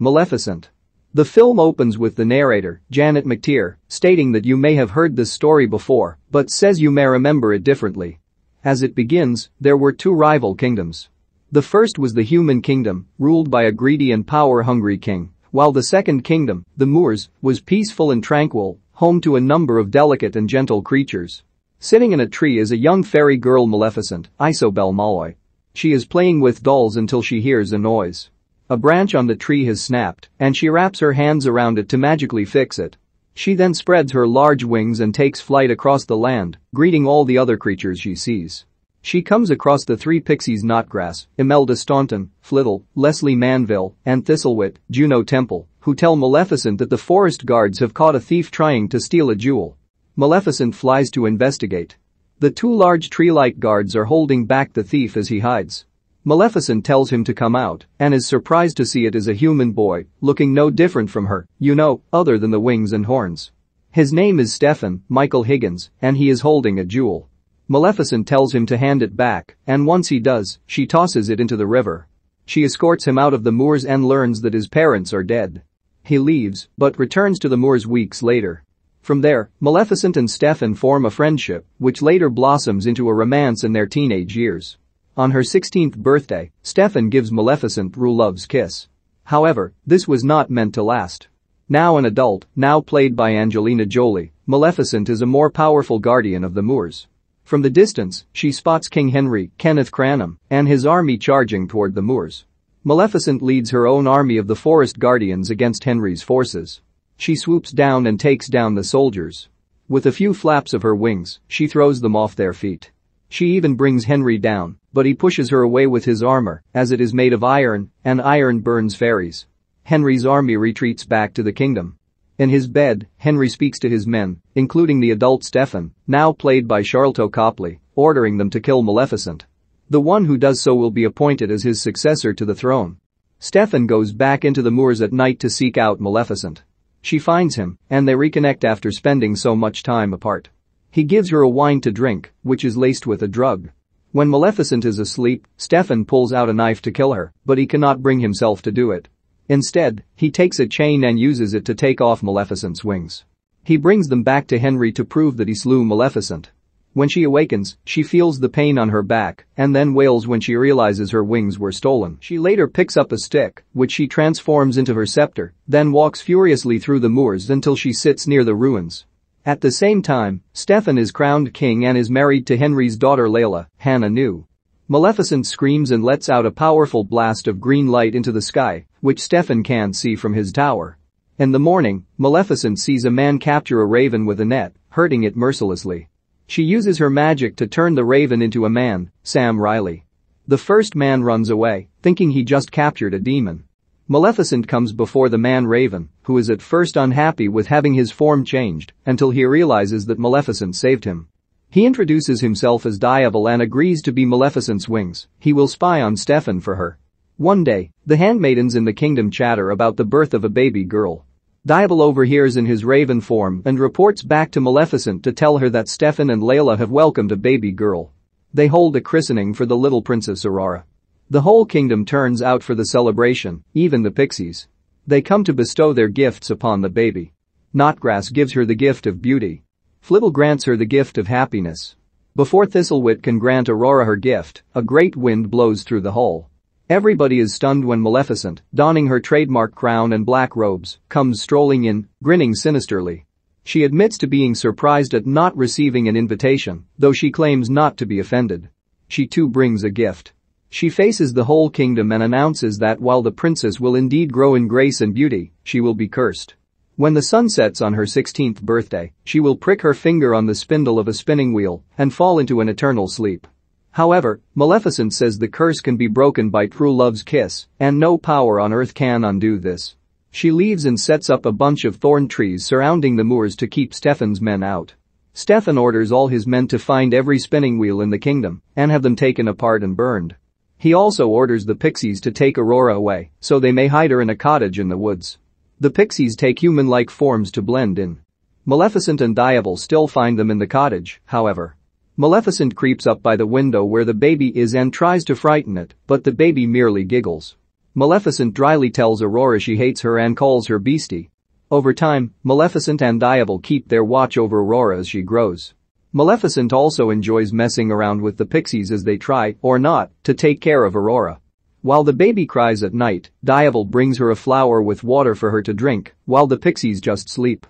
Maleficent. The film opens with the narrator, Janet McTeer, stating that you may have heard this story before, but says you may remember it differently. As it begins, there were two rival kingdoms. The first was the human kingdom, ruled by a greedy and power-hungry king, while the second kingdom, the Moors, was peaceful and tranquil, home to a number of delicate and gentle creatures. Sitting in a tree is a young fairy girl Maleficent, Isobel Malloy. She is playing with dolls until she hears a noise. A branch on the tree has snapped, and she wraps her hands around it to magically fix it. She then spreads her large wings and takes flight across the land, greeting all the other creatures she sees. She comes across the three pixies Knotgrass, Imelda Staunton, Flittle, Leslie Manville, and Thistlewit, Juno Temple, who tell Maleficent that the forest guards have caught a thief trying to steal a jewel. Maleficent flies to investigate. The two large tree-like guards are holding back the thief as he hides. Maleficent tells him to come out and is surprised to see it is a human boy, looking no different from her, you know, other than the wings and horns. His name is Stephen, Michael Higgins, and he is holding a jewel. Maleficent tells him to hand it back, and once he does, she tosses it into the river. She escorts him out of the moors and learns that his parents are dead. He leaves, but returns to the moors weeks later. From there, Maleficent and Stefan form a friendship, which later blossoms into a romance in their teenage years. On her 16th birthday, Stefan gives Maleficent Love's kiss. However, this was not meant to last. Now an adult, now played by Angelina Jolie, Maleficent is a more powerful guardian of the Moors. From the distance, she spots King Henry, Kenneth Cranham, and his army charging toward the Moors. Maleficent leads her own army of the forest guardians against Henry's forces. She swoops down and takes down the soldiers. With a few flaps of her wings, she throws them off their feet. She even brings Henry down, but he pushes her away with his armor, as it is made of iron, and iron burns fairies. Henry's army retreats back to the kingdom. In his bed, Henry speaks to his men, including the adult Stefan, now played by Charlton Copley, ordering them to kill Maleficent. The one who does so will be appointed as his successor to the throne. Stefan goes back into the moors at night to seek out Maleficent. She finds him, and they reconnect after spending so much time apart. He gives her a wine to drink, which is laced with a drug. When Maleficent is asleep, Stefan pulls out a knife to kill her, but he cannot bring himself to do it. Instead, he takes a chain and uses it to take off Maleficent's wings. He brings them back to Henry to prove that he slew Maleficent. When she awakens, she feels the pain on her back and then wails when she realizes her wings were stolen. She later picks up a stick, which she transforms into her scepter, then walks furiously through the moors until she sits near the ruins. At the same time, Stefan is crowned king and is married to Henry's daughter Layla, Hannah knew. Maleficent screams and lets out a powerful blast of green light into the sky, which Stefan can see from his tower. In the morning, Maleficent sees a man capture a raven with a net, hurting it mercilessly. She uses her magic to turn the raven into a man, Sam Riley. The first man runs away, thinking he just captured a demon. Maleficent comes before the man Raven, who is at first unhappy with having his form changed until he realizes that Maleficent saved him. He introduces himself as Diable and agrees to be Maleficent's wings. He will spy on Stefan for her. One day, the handmaidens in the kingdom chatter about the birth of a baby girl. Diable overhears in his raven form and reports back to Maleficent to tell her that Stefan and Layla have welcomed a baby girl. They hold a christening for the little princess Aurora. The whole kingdom turns out for the celebration, even the pixies. They come to bestow their gifts upon the baby. Knotgrass gives her the gift of beauty. Flibble grants her the gift of happiness. Before Thistlewit can grant Aurora her gift, a great wind blows through the hall. Everybody is stunned when Maleficent, donning her trademark crown and black robes, comes strolling in, grinning sinisterly. She admits to being surprised at not receiving an invitation, though she claims not to be offended. She too brings a gift. She faces the whole kingdom and announces that while the princess will indeed grow in grace and beauty, she will be cursed. When the sun sets on her 16th birthday, she will prick her finger on the spindle of a spinning wheel and fall into an eternal sleep. However, Maleficent says the curse can be broken by true love's kiss, and no power on earth can undo this. She leaves and sets up a bunch of thorn trees surrounding the moors to keep Stefan's men out. Stefan orders all his men to find every spinning wheel in the kingdom and have them taken apart and burned. He also orders the pixies to take Aurora away, so they may hide her in a cottage in the woods. The pixies take human-like forms to blend in. Maleficent and Diabol still find them in the cottage, however. Maleficent creeps up by the window where the baby is and tries to frighten it, but the baby merely giggles. Maleficent dryly tells Aurora she hates her and calls her beastie. Over time, Maleficent and Diabol keep their watch over Aurora as she grows. Maleficent also enjoys messing around with the pixies as they try, or not, to take care of Aurora. While the baby cries at night, Diavel brings her a flower with water for her to drink, while the pixies just sleep.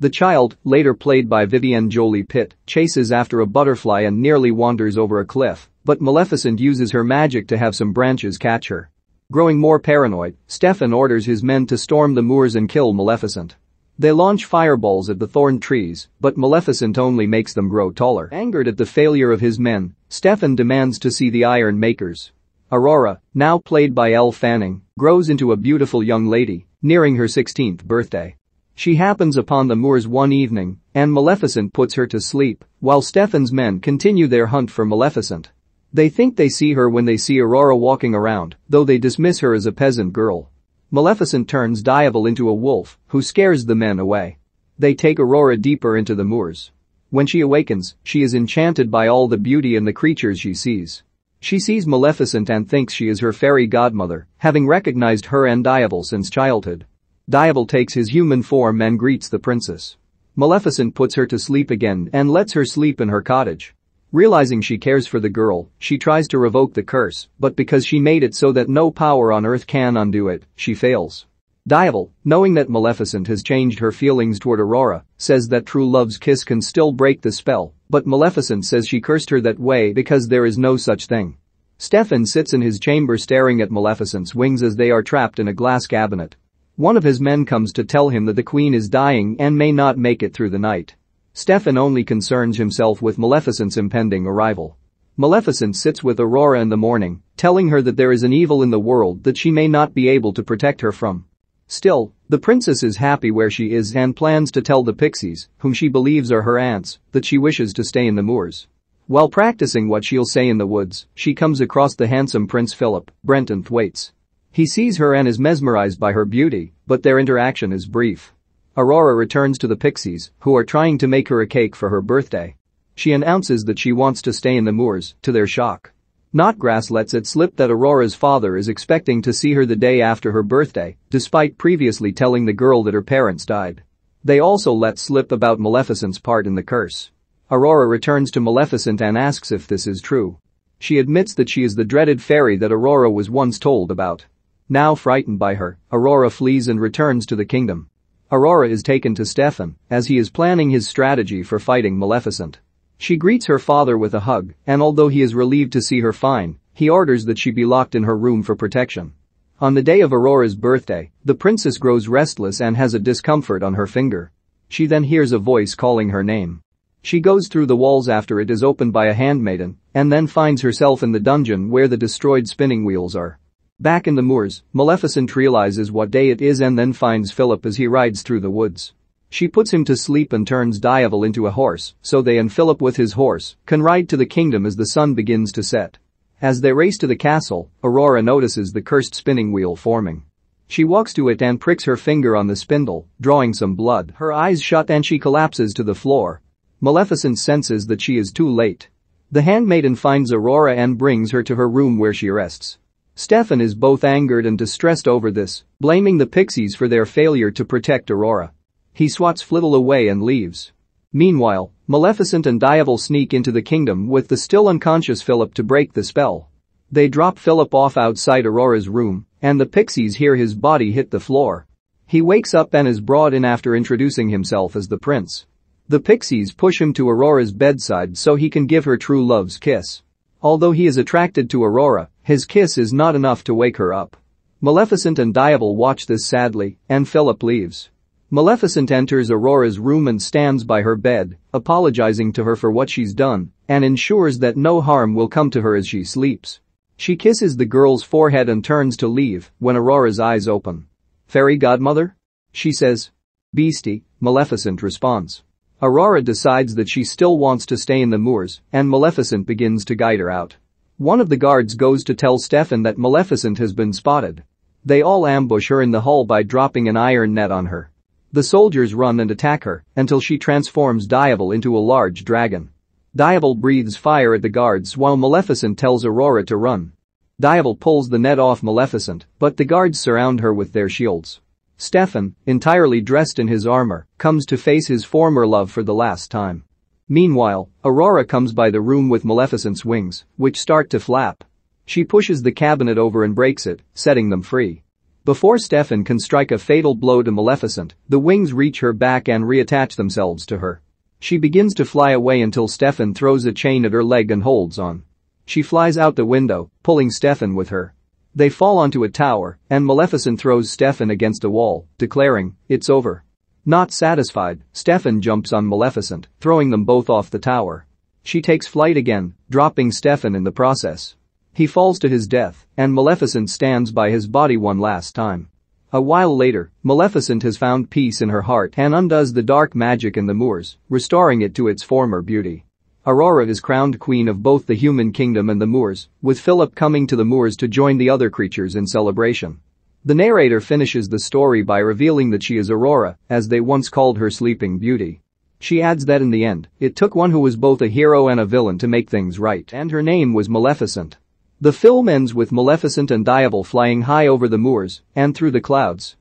The child, later played by Vivian Jolie Pitt, chases after a butterfly and nearly wanders over a cliff, but Maleficent uses her magic to have some branches catch her. Growing more paranoid, Stefan orders his men to storm the moors and kill Maleficent. They launch fireballs at the thorn trees, but Maleficent only makes them grow taller. Angered at the failure of his men, Stefan demands to see the Iron Makers. Aurora, now played by Elle Fanning, grows into a beautiful young lady, nearing her 16th birthday. She happens upon the moors one evening, and Maleficent puts her to sleep, while Stefan's men continue their hunt for Maleficent. They think they see her when they see Aurora walking around, though they dismiss her as a peasant girl. Maleficent turns Diaval into a wolf, who scares the men away. They take Aurora deeper into the moors. When she awakens, she is enchanted by all the beauty and the creatures she sees. She sees Maleficent and thinks she is her fairy godmother, having recognized her and Diaval since childhood. Diaval takes his human form and greets the princess. Maleficent puts her to sleep again and lets her sleep in her cottage. Realizing she cares for the girl, she tries to revoke the curse, but because she made it so that no power on earth can undo it, she fails. Diaval, knowing that Maleficent has changed her feelings toward Aurora, says that true love's kiss can still break the spell, but Maleficent says she cursed her that way because there is no such thing. Stefan sits in his chamber staring at Maleficent's wings as they are trapped in a glass cabinet. One of his men comes to tell him that the queen is dying and may not make it through the night. Stefan only concerns himself with Maleficent's impending arrival. Maleficent sits with Aurora in the morning, telling her that there is an evil in the world that she may not be able to protect her from. Still, the princess is happy where she is and plans to tell the pixies, whom she believes are her aunts, that she wishes to stay in the moors. While practicing what she'll say in the woods, she comes across the handsome Prince Philip, Brenton Thwaites. He sees her and is mesmerized by her beauty, but their interaction is brief. Aurora returns to the Pixies, who are trying to make her a cake for her birthday. She announces that she wants to stay in the moors, to their shock. Knotgrass lets it slip that Aurora's father is expecting to see her the day after her birthday, despite previously telling the girl that her parents died. They also let slip about Maleficent's part in the curse. Aurora returns to Maleficent and asks if this is true. She admits that she is the dreaded fairy that Aurora was once told about. Now frightened by her, Aurora flees and returns to the kingdom. Aurora is taken to Stefan as he is planning his strategy for fighting Maleficent. She greets her father with a hug, and although he is relieved to see her fine, he orders that she be locked in her room for protection. On the day of Aurora's birthday, the princess grows restless and has a discomfort on her finger. She then hears a voice calling her name. She goes through the walls after it is opened by a handmaiden and then finds herself in the dungeon where the destroyed spinning wheels are. Back in the moors, Maleficent realizes what day it is and then finds Philip as he rides through the woods. She puts him to sleep and turns Diavel into a horse, so they and Philip with his horse can ride to the kingdom as the sun begins to set. As they race to the castle, Aurora notices the cursed spinning wheel forming. She walks to it and pricks her finger on the spindle, drawing some blood, her eyes shut and she collapses to the floor. Maleficent senses that she is too late. The handmaiden finds Aurora and brings her to her room where she rests. Stefan is both angered and distressed over this, blaming the pixies for their failure to protect Aurora. He swats Flittle away and leaves. Meanwhile, Maleficent and Diavel sneak into the kingdom with the still unconscious Philip to break the spell. They drop Philip off outside Aurora's room, and the pixies hear his body hit the floor. He wakes up and is brought in after introducing himself as the prince. The pixies push him to Aurora's bedside so he can give her true love's kiss. Although he is attracted to Aurora, his kiss is not enough to wake her up. Maleficent and Diabol watch this sadly, and Philip leaves. Maleficent enters Aurora's room and stands by her bed, apologizing to her for what she's done, and ensures that no harm will come to her as she sleeps. She kisses the girl's forehead and turns to leave when Aurora's eyes open. Fairy godmother? She says. Beastie, Maleficent responds. Aurora decides that she still wants to stay in the moors, and Maleficent begins to guide her out. One of the guards goes to tell Stefan that Maleficent has been spotted. They all ambush her in the hall by dropping an iron net on her. The soldiers run and attack her until she transforms Diable into a large dragon. Diable breathes fire at the guards while Maleficent tells Aurora to run. Diable pulls the net off Maleficent, but the guards surround her with their shields. Stefan, entirely dressed in his armor, comes to face his former love for the last time. Meanwhile, Aurora comes by the room with Maleficent's wings, which start to flap. She pushes the cabinet over and breaks it, setting them free. Before Stefan can strike a fatal blow to Maleficent, the wings reach her back and reattach themselves to her. She begins to fly away until Stefan throws a chain at her leg and holds on. She flies out the window, pulling Stefan with her. They fall onto a tower, and Maleficent throws Stefan against a wall, declaring, it's over. Not satisfied, Stefan jumps on Maleficent, throwing them both off the tower. She takes flight again, dropping Stefan in the process. He falls to his death, and Maleficent stands by his body one last time. A while later, Maleficent has found peace in her heart and undoes the dark magic in the Moors, restoring it to its former beauty. Aurora is crowned queen of both the human kingdom and the Moors, with Philip coming to the Moors to join the other creatures in celebration. The narrator finishes the story by revealing that she is Aurora, as they once called her Sleeping Beauty. She adds that in the end, it took one who was both a hero and a villain to make things right and her name was Maleficent. The film ends with Maleficent and Diable flying high over the moors and through the clouds.